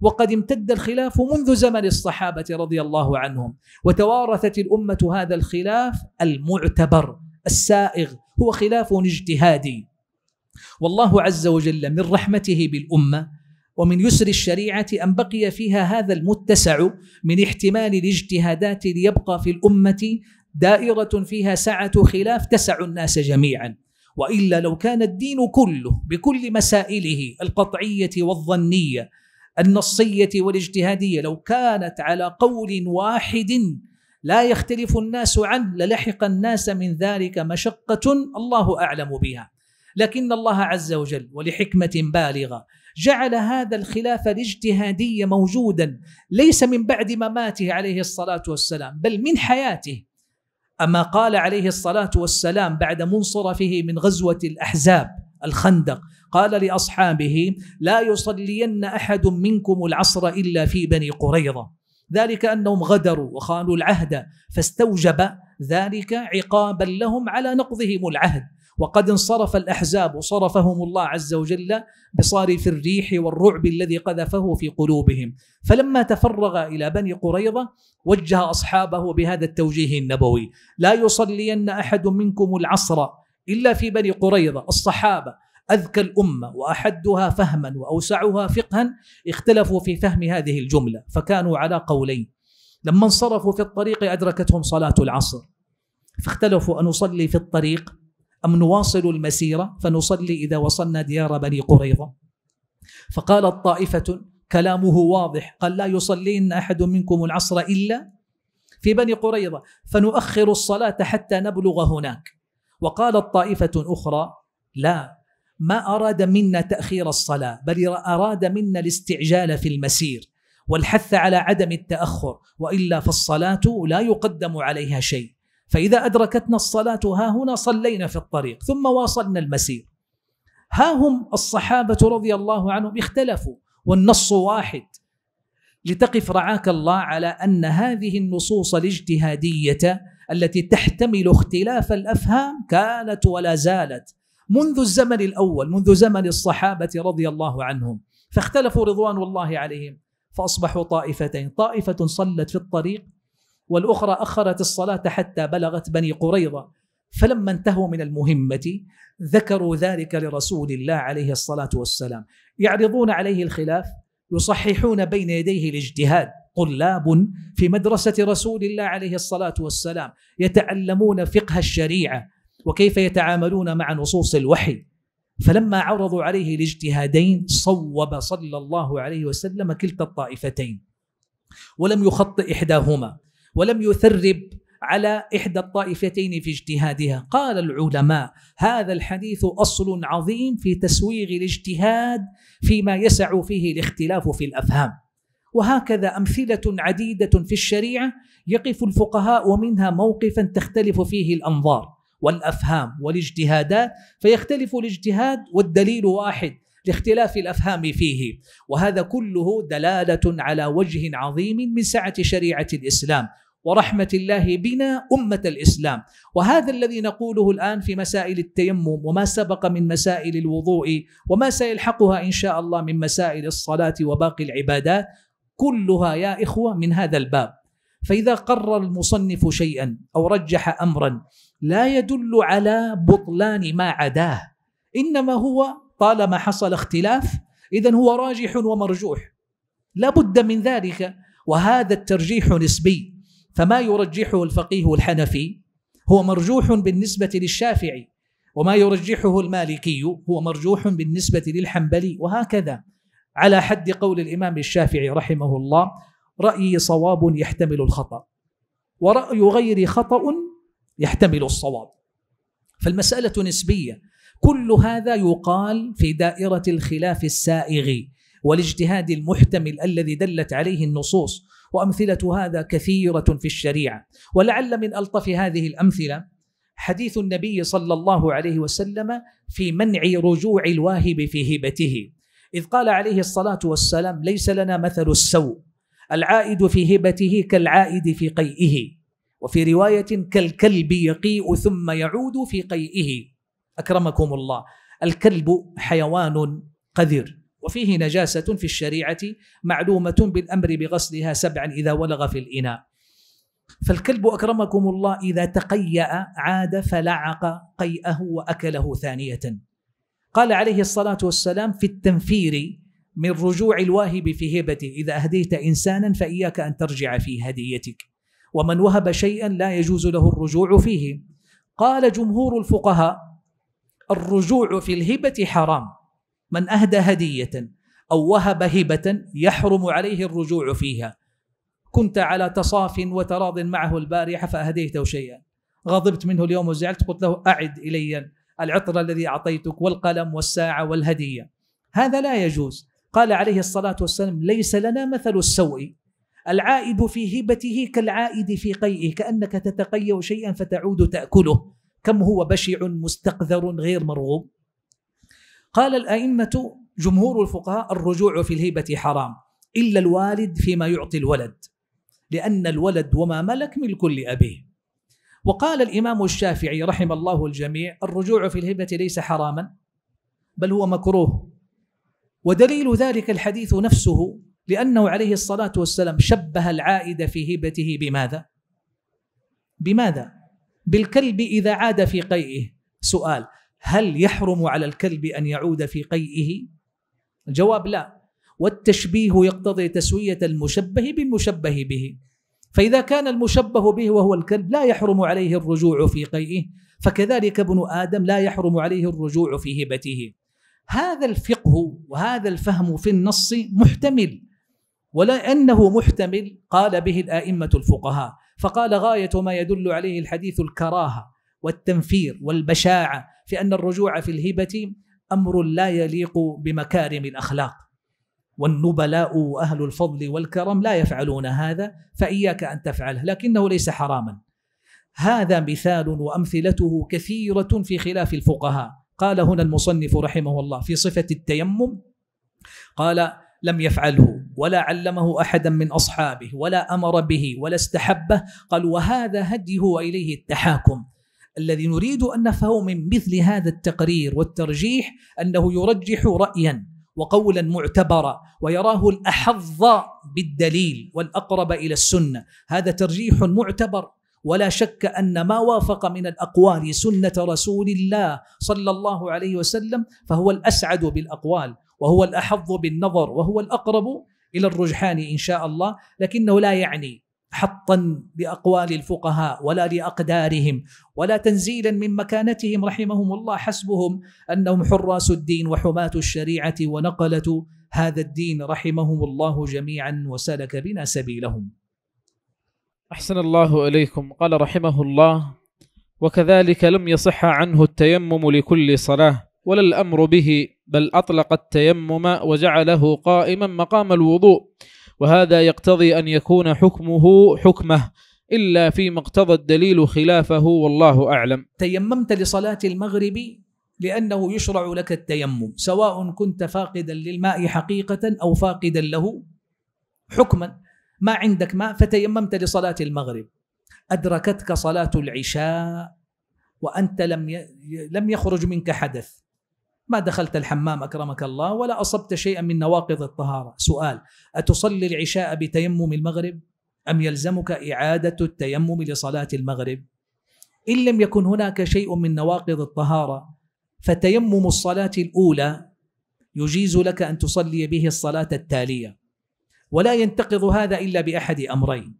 وقد امتد الخلاف منذ زمن الصحابة رضي الله عنهم وتوارثت الأمة هذا الخلاف المعتبر السائغ هو خلاف اجتهادي والله عز وجل من رحمته بالأمة ومن يسر الشريعة أن بقي فيها هذا المتسع من احتمال الاجتهادات ليبقى في الأمة دائرة فيها سعة خلاف تسع الناس جميعا والا لو كان الدين كله بكل مسائله القطعيه والظنيه النصيه والاجتهاديه لو كانت على قول واحد لا يختلف الناس عنه للحق الناس من ذلك مشقه الله اعلم بها لكن الله عز وجل ولحكمه بالغه جعل هذا الخلاف الاجتهادي موجودا ليس من بعد مماته عليه الصلاه والسلام بل من حياته أما قال عليه الصلاة والسلام بعد منصرفه من غزوة الأحزاب الخندق قال لأصحابه لا يصلين أحد منكم العصر إلا في بني قريظة ذلك أنهم غدروا وخانوا العهد فاستوجب ذلك عقابا لهم على نقضهم العهد وقد انصرف الأحزاب وصرفهم الله عز وجل بصارف الريح والرعب الذي قذفه في قلوبهم فلما تفرغ إلى بني قريظة وجه أصحابه بهذا التوجيه النبوي لا يصلين أحد منكم العصر إلا في بني قريظة الصحابة أذكى الأمة وأحدها فهما وأوسعها فقها اختلفوا في فهم هذه الجملة فكانوا على قولين لما انصرفوا في الطريق أدركتهم صلاة العصر فاختلفوا أن نصلي في الطريق أم نواصل المسيرة فنصلي إذا وصلنا ديار بني قريظة فقالت طائفة كلامه واضح قال لا يصلين أحد منكم العصر إلا في بني قريظة فنؤخر الصلاة حتى نبلغ هناك وقالت طائفة أخرى لا ما أراد منا تأخير الصلاة بل أراد منا الاستعجال في المسير والحث على عدم التأخر وإلا فالصلاة لا يقدم عليها شيء فإذا أدركتنا الصلاة ها هنا صلينا في الطريق ثم واصلنا المسير ها هم الصحابة رضي الله عنهم اختلفوا والنص واحد لتقف رعاك الله على أن هذه النصوص الاجتهادية التي تحتمل اختلاف الأفهام كانت ولا زالت منذ الزمن الأول منذ زمن الصحابة رضي الله عنهم فاختلفوا رضوان الله عليهم فأصبحوا طائفتين طائفة صلت في الطريق والأخرى أخرت الصلاة حتى بلغت بني قريظة فلما انتهوا من المهمة ذكروا ذلك لرسول الله عليه الصلاة والسلام يعرضون عليه الخلاف يصححون بين يديه الاجتهاد طلاب في مدرسة رسول الله عليه الصلاة والسلام يتعلمون فقه الشريعة وكيف يتعاملون مع نصوص الوحي فلما عرضوا عليه الاجتهادين صوب صلى الله عليه وسلم كلتا الطائفتين ولم يخطئ إحداهما ولم يثرب على إحدى الطائفتين في اجتهادها قال العلماء هذا الحديث أصل عظيم في تسويغ الاجتهاد فيما يسع فيه الاختلاف في الأفهام وهكذا أمثلة عديدة في الشريعة يقف الفقهاء ومنها موقفا تختلف فيه الأنظار والأفهام والاجتهادات فيختلف الاجتهاد والدليل واحد لاختلاف الافهام فيه وهذا كله دلاله على وجه عظيم من سعه شريعه الاسلام ورحمة الله بنا أمة الإسلام وهذا الذي نقوله الآن في مسائل التيمم وما سبق من مسائل الوضوء وما سيلحقها إن شاء الله من مسائل الصلاة وباقي العبادات كلها يا إخوة من هذا الباب فإذا قرر المصنف شيئا أو رجح أمرا لا يدل على بطلان ما عداه إنما هو طالما حصل اختلاف إذا هو راجح ومرجوح لا بد من ذلك وهذا الترجيح نسبي فما يرجحه الفقيه الحنفي هو مرجوح بالنسبة للشافعي وما يرجحه المالكي هو مرجوح بالنسبة للحنبلي وهكذا على حد قول الإمام الشافعي رحمه الله رأيي صواب يحتمل الخطأ ورأي غيري خطأ يحتمل الصواب فالمسألة نسبية كل هذا يقال في دائرة الخلاف السائغ والاجتهاد المحتمل الذي دلت عليه النصوص وأمثلة هذا كثيرة في الشريعة ولعل من ألطف هذه الأمثلة حديث النبي صلى الله عليه وسلم في منع رجوع الواهب في هبته إذ قال عليه الصلاة والسلام ليس لنا مثل السوء العائد في هبته كالعائد في قيئه وفي رواية كالكلب يقيء ثم يعود في قيئه اكرمكم الله الكلب حيوان قذر وفيه نجاسه في الشريعه معلومه بالامر بغسلها سبعا اذا ولغ في الاناء فالكلب اكرمكم الله اذا تقيا عاد فلعق قيئه واكله ثانيه قال عليه الصلاه والسلام في التنفير من رجوع الواهب في هبته اذا اهديت انسانا فاياك ان ترجع في هديتك ومن وهب شيئا لا يجوز له الرجوع فيه قال جمهور الفقهاء الرجوع في الهبة حرام من أهدى هدية أو وهب هبة يحرم عليه الرجوع فيها كنت على تصاف وتراض معه البارحة فأهديته شيئا غضبت منه اليوم وزعلت قلت له أعد إلي العطر الذي أعطيتك والقلم والساعة والهدية هذا لا يجوز قال عليه الصلاة والسلام ليس لنا مثل السوء العائد في هبته كالعائد في قيئه كأنك تتقيأ شيئا فتعود تأكله كم هو بشع مستقذر غير مرغوب قال الأئمة جمهور الفقهاء الرجوع في الهبة حرام إلا الوالد فيما يعطي الولد لأن الولد وما ملك ملك لأبيه وقال الإمام الشافعي رحم الله الجميع الرجوع في الهبة ليس حراما بل هو مكروه ودليل ذلك الحديث نفسه لأنه عليه الصلاة والسلام شبه العائد في هبته بماذا؟ بماذا؟ بالكلب إذا عاد في قيئه سؤال هل يحرم على الكلب أن يعود في قيئه الجواب لا والتشبيه يقتضي تسوية المشبه بالمشبه به فإذا كان المشبه به وهو الكلب لا يحرم عليه الرجوع في قيئه فكذلك ابن آدم لا يحرم عليه الرجوع في هبته هذا الفقه وهذا الفهم في النص محتمل ولأنه محتمل قال به الآئمة الفقهاء فقال غاية ما يدل عليه الحديث الكراهة والتنفير والبشاعة في أن الرجوع في الهبة أمر لا يليق بمكارم الأخلاق والنبلاء وأهل الفضل والكرم لا يفعلون هذا فإياك أن تفعله لكنه ليس حراما هذا مثال وأمثلته كثيرة في خلاف الفقهاء قال هنا المصنف رحمه الله في صفة التيمم قال لم يفعله ولا علمه احدا من اصحابه ولا امر به ولا استحبه قال وهذا هديه واليه التحاكم الذي نريد ان نفهمه من مثل هذا التقرير والترجيح انه يرجح رايا وقولا معتبرا ويراه الاحظ بالدليل والاقرب الى السنه هذا ترجيح معتبر ولا شك ان ما وافق من الاقوال سنه رسول الله صلى الله عليه وسلم فهو الاسعد بالاقوال وهو الأحظ بالنظر وهو الأقرب إلى الرجحان إن شاء الله لكنه لا يعني حطا لأقوال الفقهاء ولا لأقدارهم ولا تنزيلا من مكانتهم رحمهم الله حسبهم أنهم حراس الدين وحماة الشريعة ونقلة هذا الدين رحمهم الله جميعا وسلك بنا
سبيلهم أحسن الله إليكم قال رحمه الله وكذلك لم يصح عنه التيمم لكل صلاة ولا الأمر به بل أطلق التيمم وجعله قائما مقام الوضوء وهذا يقتضي أن يكون حكمه حكمه إلا فيما اقتضى الدليل خلافه والله
أعلم تيممت لصلاة المغرب لأنه يشرع لك التيمم سواء كنت فاقدا للماء حقيقة أو فاقدا له حكما ما عندك ماء فتيممت لصلاة المغرب أدركتك صلاة العشاء وأنت لم لم يخرج منك حدث ما دخلت الحمام اكرمك الله ولا اصبت شيئا من نواقض الطهاره سؤال اتصلي العشاء بتيمم المغرب ام يلزمك اعاده التيمم لصلاه المغرب ان لم يكن هناك شيء من نواقض الطهاره فتيمم الصلاه الاولى يجيز لك ان تصلي به الصلاه التاليه ولا ينتقض هذا الا باحد امرين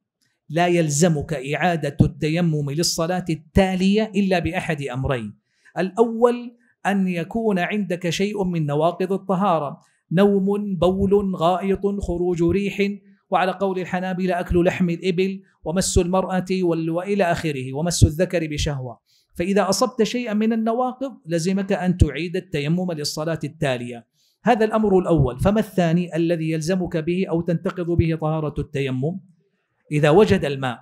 لا يلزمك اعاده التيمم للصلاه التاليه الا باحد امرين الاول أن يكون عندك شيء من نواقض الطهارة نوم بول غائط خروج ريح وعلى قول الحنابلة أكل لحم الإبل ومس المرأة وإلى آخره ومس الذكر بشهوة فإذا أصبت شيئا من النواقض لزمك أن تعيد التيمم للصلاة التالية هذا الأمر الأول فما الثاني الذي يلزمك به أو تنتقض به طهارة التيمم إذا وجد الماء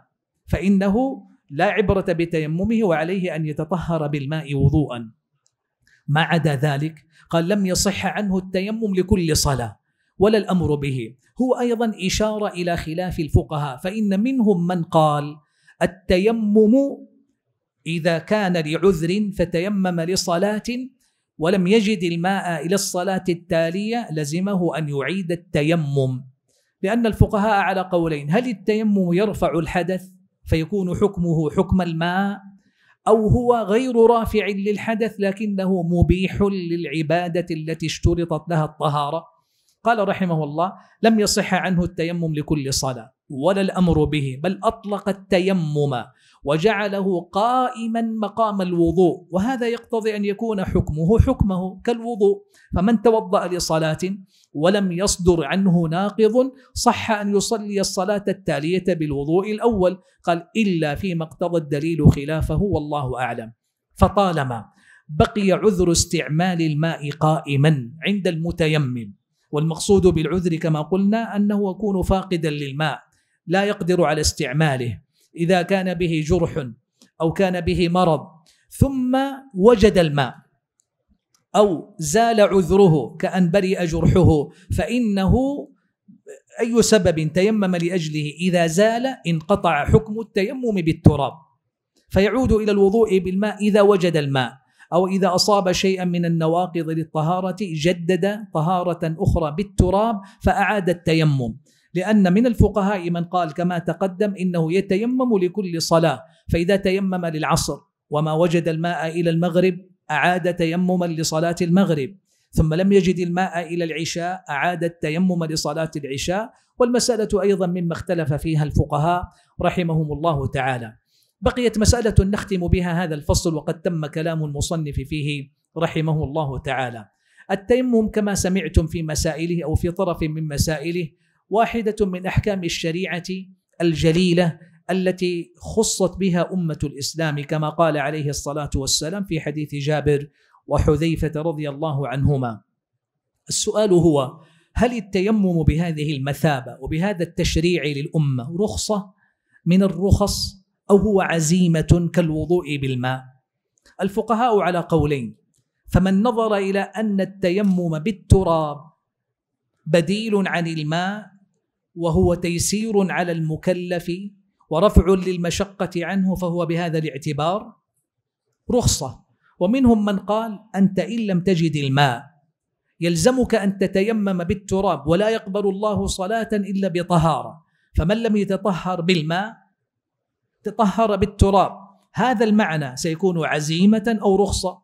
فإنه لا عبرة بتيممه وعليه أن يتطهر بالماء وضوءا ما عدا ذلك قال لم يصح عنه التيمم لكل صلاة ولا الأمر به هو أيضا إشارة إلى خلاف الفقهاء فإن منهم من قال التيمم إذا كان لعذر فتيمم لصلاة ولم يجد الماء إلى الصلاة التالية لزمه أن يعيد التيمم لأن الفقهاء على قولين هل التيمم يرفع الحدث فيكون حكمه حكم الماء أو هو غير رافع للحدث لكنه مبيح للعبادة التي اشترطت لها الطهارة قال رحمه الله لم يصح عنه التيمم لكل صلاة ولا الأمر به بل أطلق التيمم وجعله قائما مقام الوضوء وهذا يقتضي أن يكون حكمه حكمه كالوضوء فمن توضأ لصلاة ولم يصدر عنه ناقض صح أن يصلي الصلاة التالية بالوضوء الأول قال إلا فيما اقتضى الدليل خلافه والله أعلم فطالما بقي عذر استعمال الماء قائما عند المتيمم والمقصود بالعذر كما قلنا انه يكون فاقدا للماء لا يقدر على استعماله إذا كان به جرح أو كان به مرض ثم وجد الماء أو زال عذره كأن برئ جرحه فإنه أي سبب تيمم لأجله إذا زال انقطع حكم التيمم بالتراب فيعود إلى الوضوء بالماء إذا وجد الماء أو إذا أصاب شيئا من النواقض للطهارة جدد طهارة أخرى بالتراب فأعاد التيمم لأن من الفقهاء من قال كما تقدم إنه يتيمم لكل صلاة فإذا تيمم للعصر وما وجد الماء إلى المغرب أعاد تيمما لصلاة المغرب ثم لم يجد الماء إلى العشاء أعاد التيمم لصلاة العشاء والمسألة أيضا مما اختلف فيها الفقهاء رحمهم الله تعالى بقيت مسألة نختم بها هذا الفصل وقد تم كلام المصنف فيه رحمه الله تعالى التيمم كما سمعتم في مسائله أو في طرف من مسائله واحدة من أحكام الشريعة الجليلة التي خصت بها أمة الإسلام كما قال عليه الصلاة والسلام في حديث جابر وحذيفة رضي الله عنهما السؤال هو هل التيمم بهذه المثابة وبهذا التشريع للأمة رخصة من الرخص أو هو عزيمة كالوضوء بالماء الفقهاء على قولين فمن نظر إلى أن التيمم بالتراب بديل عن الماء وهو تيسير على المكلف ورفع للمشقة عنه فهو بهذا الاعتبار رخصة ومنهم من قال أنت إن لم تجد الماء يلزمك أن تتيمم بالتراب ولا يقبل الله صلاة إلا بطهارة فمن لم يتطهر بالماء تطهر بالتراب هذا المعنى سيكون عزيمة أو رخصة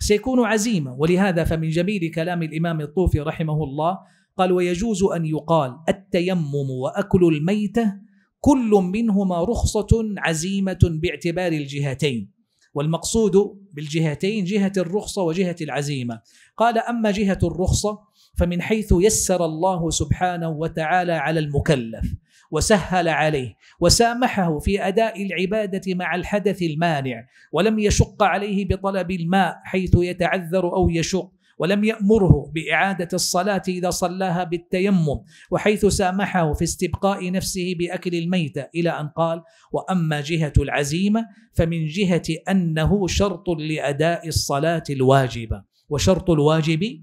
سيكون عزيمة ولهذا فمن جميل كلام الإمام الطوفي رحمه الله قال ويجوز أن يقال التيمم وأكل الميتة كل منهما رخصة عزيمة باعتبار الجهتين والمقصود بالجهتين جهة الرخصة وجهة العزيمة قال أما جهة الرخصة فمن حيث يسر الله سبحانه وتعالى على المكلف وسهل عليه وسامحه في اداء العباده مع الحدث المانع ولم يشق عليه بطلب الماء حيث يتعذر او يشق ولم يأمره بإعادة الصلاة إذا صلاها بالتيمم وحيث سامحه في استبقاء نفسه بأكل الميتة إلى أن قال وأما جهة العزيمة فمن جهة أنه شرط لأداء الصلاة الواجبة وشرط الواجب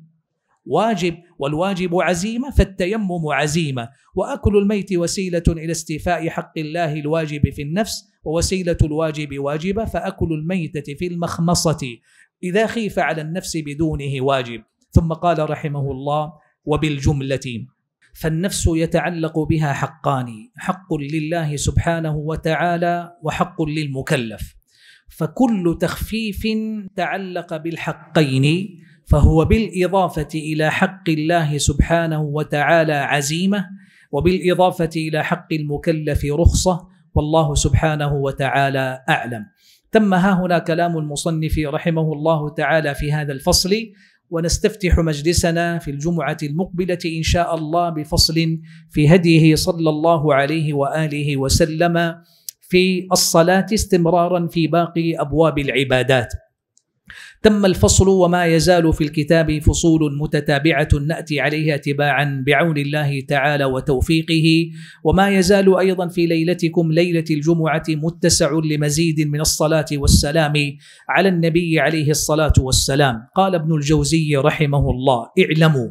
واجب والواجب عزيمة فالتيمم عزيمة وأكل الميت وسيلة إلى استيفاء حق الله الواجب في النفس ووسيلة الواجب واجبة فأكل الميتة في المخمصة إذا خيف على النفس بدونه واجب ثم قال رحمه الله وبالجملة فالنفس يتعلق بها حقان حق لله سبحانه وتعالى وحق للمكلف فكل تخفيف تعلق بالحقين فهو بالإضافة إلى حق الله سبحانه وتعالى عزيمة وبالإضافة إلى حق المكلف رخصة والله سبحانه وتعالى أعلم تم ها هنا كلام المصنف رحمه الله تعالى في هذا الفصل ونستفتح مجلسنا في الجمعة المقبلة إن شاء الله بفصل في هديه صلى الله عليه وآله وسلم في الصلاة استمرارا في باقي أبواب العبادات تم الفصل وما يزال في الكتاب فصول متتابعه ناتي عليها تباعا بعون الله تعالى وتوفيقه وما يزال ايضا في ليلتكم ليله الجمعه متسع لمزيد من الصلاه والسلام على النبي عليه الصلاه والسلام قال ابن الجوزي رحمه الله اعلموا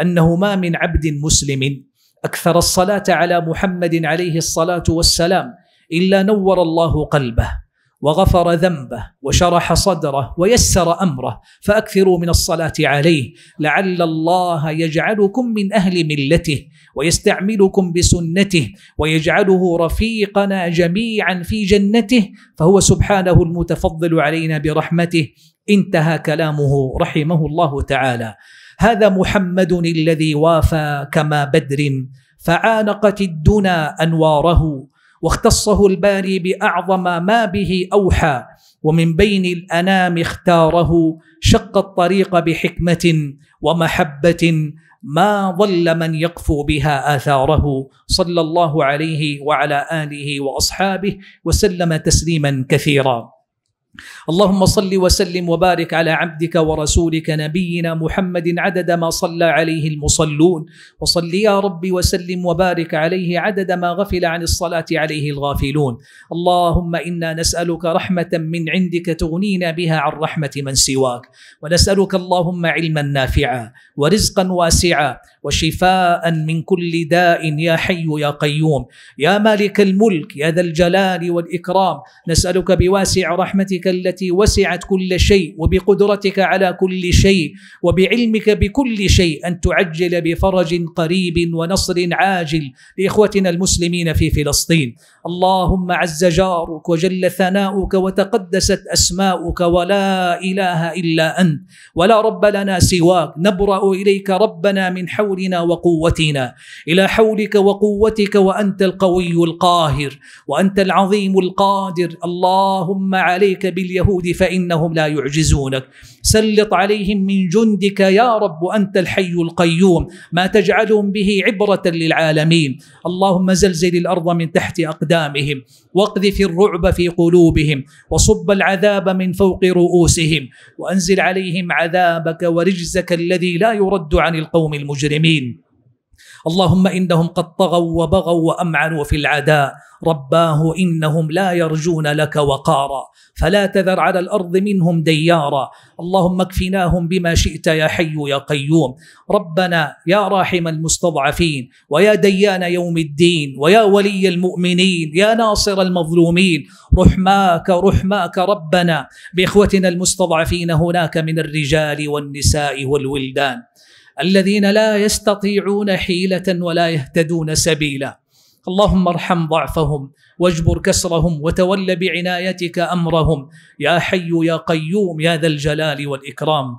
انه ما من عبد مسلم اكثر الصلاه على محمد عليه الصلاه والسلام الا نور الله قلبه وغفر ذنبه وشرح صدره ويسر امره فاكثروا من الصلاه عليه لعل الله يجعلكم من اهل ملته ويستعملكم بسنته ويجعله رفيقنا جميعا في جنته فهو سبحانه المتفضل علينا برحمته انتهى كلامه رحمه الله تعالى هذا محمد الذي وافى كما بدر فعانقت الدنا انواره واختصه الباري باعظم ما به اوحى ومن بين الانام اختاره شق الطريق بحكمه ومحبه ما ضل من يقفو بها اثاره صلى الله عليه وعلى اله واصحابه وسلم تسليما كثيرا اللهم صل وسلم وبارك على عبدك ورسولك نبينا محمد عدد ما صلى عليه المصلون وصل يا رب وسلم وبارك عليه عدد ما غفل عن الصلاه عليه الغافلون اللهم انا نسالك رحمه من عندك تغنينا بها عن رحمه من سواك ونسالك اللهم علما نافعا ورزقا واسعا وشفاء من كل داء يا حي يا قيوم يا مالك الملك يا ذا الجلال والاكرام نسالك بواسع رحمتك التي وسعت كل شيء وبقدرتك على كل شيء وبعلمك بكل شيء ان تعجل بفرج قريب ونصر عاجل لاخوتنا المسلمين في فلسطين اللهم عز جارك وجل ثناؤك وتقدست اسماؤك ولا اله الا انت ولا رب لنا سواك نبرا اليك ربنا من حولنا وقوتنا الى حولك وقوتك وانت القوي القاهر وانت العظيم القادر اللهم عليك باليهود فإنهم لا يعجزونك سلط عليهم من جندك يا رب أنت الحي القيوم ما تجعلهم به عبرة للعالمين اللهم زلزل الأرض من تحت أقدامهم واقذف الرعب في قلوبهم وصب العذاب من فوق رؤوسهم وأنزل عليهم عذابك ورجزك الذي لا يرد عن القوم المجرمين اللهم إنهم قد طغوا وبغوا وأمعنوا في العداء رباه إنهم لا يرجون لك وقارا فلا تذر على الأرض منهم ديارا اللهم اكفناهم بما شئت يا حي يا قيوم ربنا يا راحم المستضعفين ويا ديان يوم الدين ويا ولي المؤمنين يا ناصر المظلومين رحماك رحماك ربنا بإخوتنا المستضعفين هناك من الرجال والنساء والولدان الذين لا يستطيعون حيله ولا يهتدون سبيلا اللهم ارحم ضعفهم واجبر كسرهم وتول بعنايتك امرهم يا حي يا قيوم يا ذا الجلال والاكرام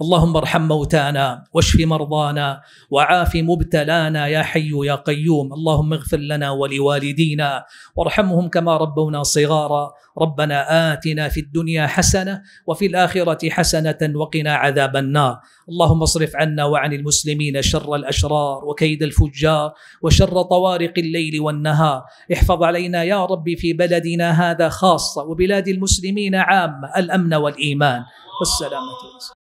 اللهم ارحم موتانا واشف مرضانا وعاف مبتلانا يا حي يا قيوم اللهم اغفر لنا ولوالدينا وارحمهم كما ربونا صغارا ربنا آتنا في الدنيا حسنة وفي الآخرة حسنة وقنا عذاب النار اللهم اصرف عنا وعن المسلمين شر الأشرار وكيد الفجار وشر طوارق الليل والنهار احفظ علينا يا رب في بلدنا هذا خاصة وبلاد المسلمين عامة الأمن والإيمان والسلامة والسلام.